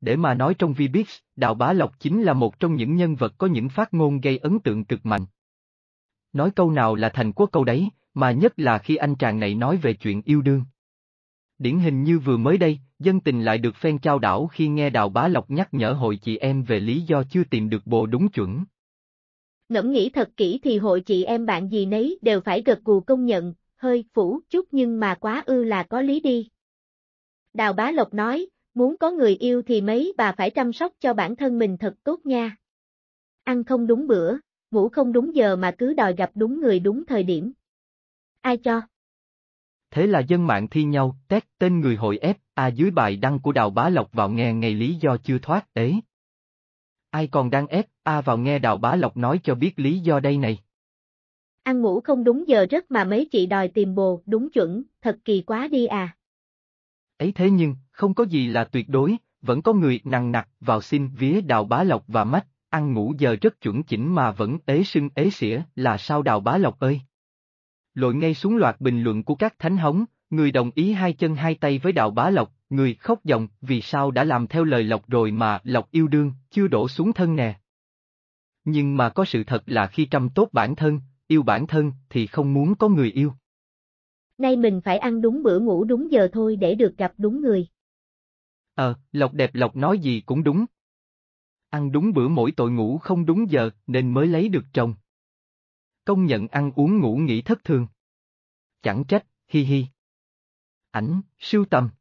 để mà nói trong VBIX, Đào Bá Lộc chính là một trong những nhân vật có những phát ngôn gây ấn tượng cực mạnh. Nói câu nào là thành quốc câu đấy, mà nhất là khi anh chàng này nói về chuyện yêu đương. Điển hình như vừa mới đây, dân tình lại được phen trao đảo khi nghe Đào Bá Lộc nhắc nhở hội chị em về lý do chưa tìm được bồ đúng chuẩn. Ngẫm nghĩ thật kỹ thì hội chị em bạn gì nấy đều phải gật gù công nhận, hơi phủ chút nhưng mà quá ư là có lý đi. Đào Bá Lộc nói, muốn có người yêu thì mấy bà phải chăm sóc cho bản thân mình thật tốt nha. Ăn không đúng bữa, ngủ không đúng giờ mà cứ đòi gặp đúng người đúng thời điểm. Ai cho? Thế là dân mạng thi nhau, tét tên người hội ép, à dưới bài đăng của Đào Bá Lộc vào nghe ngày lý do chưa thoát ế. Ai còn đang ép, a à vào nghe Đào Bá Lộc nói cho biết lý do đây này. Ăn ngủ không đúng giờ rất mà mấy chị đòi tìm bồ, đúng chuẩn, thật kỳ quá đi à ấy thế nhưng, không có gì là tuyệt đối, vẫn có người nặng nặc vào xin vía đào bá lộc và mách, ăn ngủ giờ rất chuẩn chỉnh mà vẫn ế sưng ế xỉa là sao đào bá lộc ơi. Lội ngay xuống loạt bình luận của các thánh hóng, người đồng ý hai chân hai tay với đào bá lộc, người khóc dòng vì sao đã làm theo lời lộc rồi mà lộc yêu đương, chưa đổ xuống thân nè. Nhưng mà có sự thật là khi chăm tốt bản thân, yêu bản thân thì không muốn có người yêu nay mình phải ăn đúng bữa ngủ đúng giờ thôi để được gặp đúng người. Ờ, Lộc đẹp Lộc nói gì cũng đúng. Ăn đúng bữa mỗi tội ngủ không đúng giờ nên mới lấy được chồng. Công nhận ăn uống ngủ nghỉ thất thường. Chẳng trách, hi hi. Ảnh, sưu tầm.